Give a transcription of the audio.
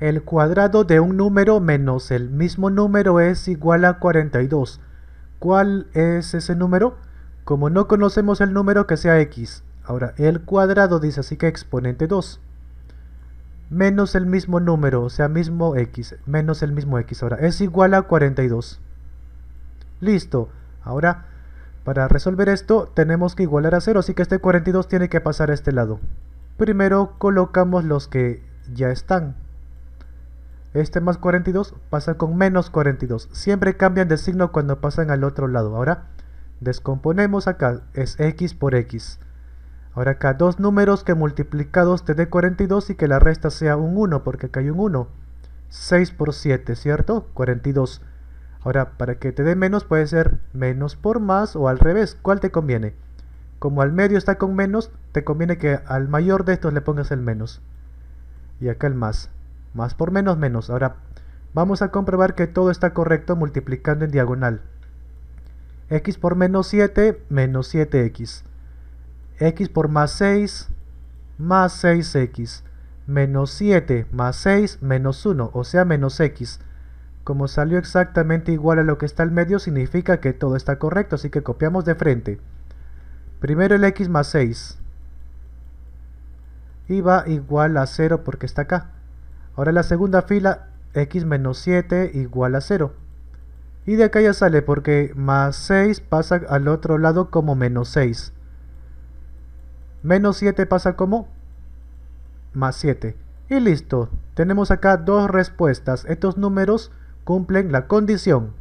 El cuadrado de un número menos el mismo número es igual a 42. ¿Cuál es ese número? Como no conocemos el número que sea x. Ahora, el cuadrado dice así que exponente 2. Menos el mismo número, o sea, mismo x. Menos el mismo x. Ahora, es igual a 42. Listo. Ahora, para resolver esto, tenemos que igualar a 0. Así que este 42 tiene que pasar a este lado. Primero colocamos los que ya están. Este más 42 pasa con menos 42. Siempre cambian de signo cuando pasan al otro lado. Ahora descomponemos acá. Es x por x. Ahora acá dos números que multiplicados te dé 42 y que la resta sea un 1 porque acá hay un 1. 6 por 7, ¿cierto? 42. Ahora, para que te dé menos puede ser menos por más o al revés. ¿Cuál te conviene? Como al medio está con menos, te conviene que al mayor de estos le pongas el menos. Y acá el más. Más por menos menos. Ahora vamos a comprobar que todo está correcto multiplicando en diagonal. x por menos 7, menos 7x. x por más 6, más 6x. Menos 7 más 6 menos 1, o sea menos x. Como salió exactamente igual a lo que está al medio, significa que todo está correcto, así que copiamos de frente. Primero el x más 6. Y va igual a 0 porque está acá. Ahora la segunda fila, x menos 7 igual a 0. Y de acá ya sale porque más 6 pasa al otro lado como menos 6. Menos 7 pasa como más 7. Y listo, tenemos acá dos respuestas. Estos números cumplen la condición.